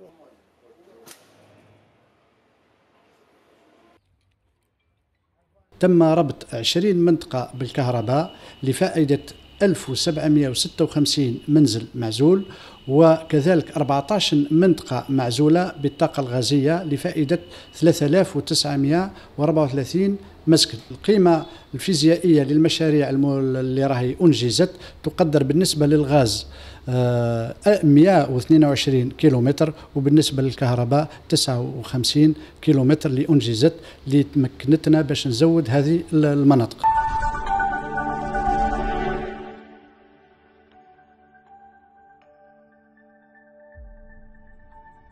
الأسود تم ربط 20 منطقة بالكهرباء لفائدة 1756 منزل معزول وكذلك 14 منطقة معزولة بالطاقة الغازية لفائدة 3934 مسكن القيمة الفيزيائية للمشاريع اللي راهي أنجزت تقدر بالنسبة للغاز 122 آه، كيلومتر وبالنسبة للكهرباء 59 كيلومتر اللي أنجزت اللي تمكنتنا باش نزود هذه المناطق